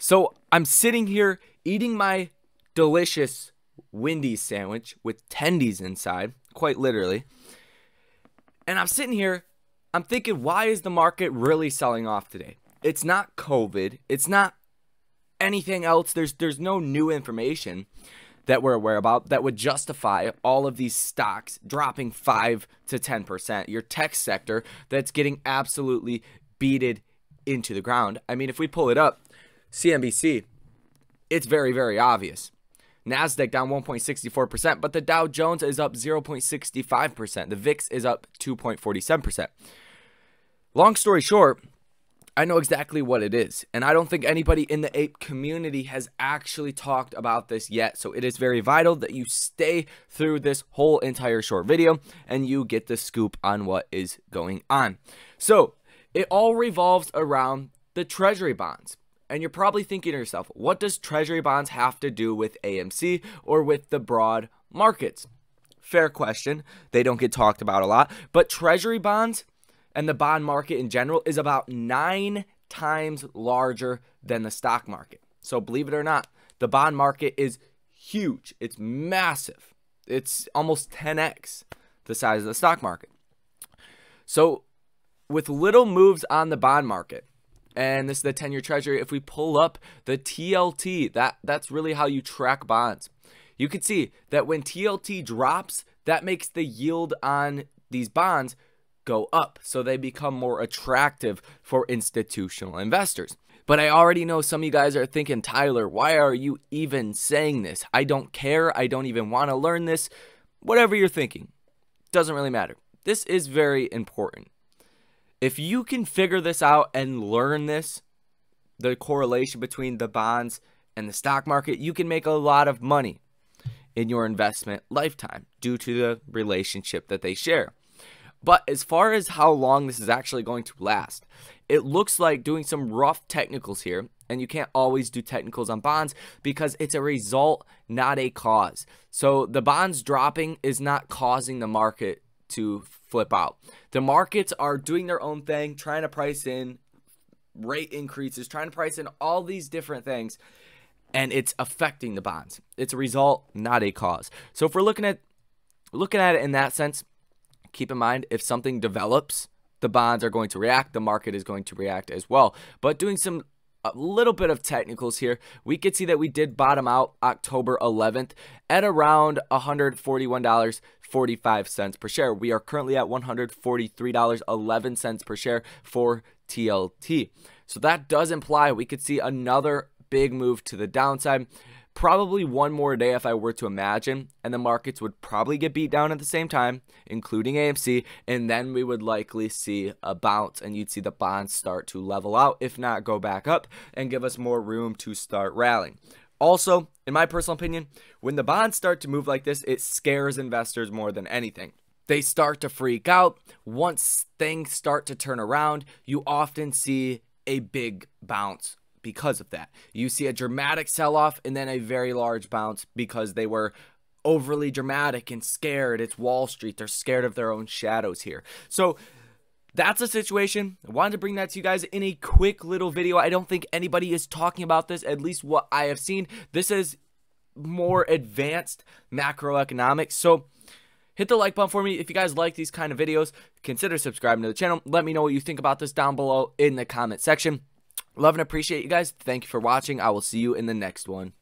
So I'm sitting here eating my delicious Wendy's sandwich with tendies inside, quite literally. And I'm sitting here, I'm thinking, why is the market really selling off today? It's not COVID. It's not anything else. There's there's no new information that we're aware about that would justify all of these stocks dropping 5 to 10%. Your tech sector that's getting absolutely beaded into the ground. I mean, if we pull it up, CNBC, it's very, very obvious. NASDAQ down 1.64%, but the Dow Jones is up 0.65%. The VIX is up 2.47%. Long story short, I know exactly what it is. And I don't think anybody in the ape community has actually talked about this yet. So it is very vital that you stay through this whole entire short video and you get the scoop on what is going on. So it all revolves around the treasury bonds. And you're probably thinking to yourself, what does treasury bonds have to do with AMC or with the broad markets? Fair question. They don't get talked about a lot, but treasury bonds and the bond market in general is about nine times larger than the stock market. So believe it or not, the bond market is huge. It's massive. It's almost 10x the size of the stock market. So with little moves on the bond market, and this is the 10-year treasury. If we pull up the TLT, that, that's really how you track bonds. You can see that when TLT drops, that makes the yield on these bonds go up, so they become more attractive for institutional investors. But I already know some of you guys are thinking, Tyler, why are you even saying this? I don't care. I don't even want to learn this. Whatever you're thinking, doesn't really matter. This is very important. If you can figure this out and learn this, the correlation between the bonds and the stock market, you can make a lot of money in your investment lifetime due to the relationship that they share. But as far as how long this is actually going to last, it looks like doing some rough technicals here, and you can't always do technicals on bonds because it's a result, not a cause. So the bonds dropping is not causing the market to flip out. The markets are doing their own thing, trying to price in rate increases, trying to price in all these different things, and it's affecting the bonds. It's a result, not a cause. So if we're looking at looking at it in that sense, keep in mind if something develops, the bonds are going to react, the market is going to react as well. But doing some a little bit of technicals here. We could see that we did bottom out October 11th at around $141.45 per share. We are currently at $143.11 per share for TLT. So that does imply we could see another big move to the downside probably one more day if I were to imagine, and the markets would probably get beat down at the same time, including AMC, and then we would likely see a bounce and you'd see the bonds start to level out, if not go back up, and give us more room to start rallying. Also, in my personal opinion, when the bonds start to move like this, it scares investors more than anything they start to freak out. Once things start to turn around, you often see a big bounce because of that. You see a dramatic sell off and then a very large bounce because they were overly dramatic and scared. It's Wall Street. They're scared of their own shadows here. So that's a situation. I wanted to bring that to you guys in a quick little video. I don't think anybody is talking about this, at least what I have seen. This is more advanced macroeconomics. So hit the like button for me if you guys like these kind of videos. Consider subscribing to the channel. Let me know what you think about this down below in the comment section. Love and appreciate you guys. Thank you for watching. I will see you in the next one.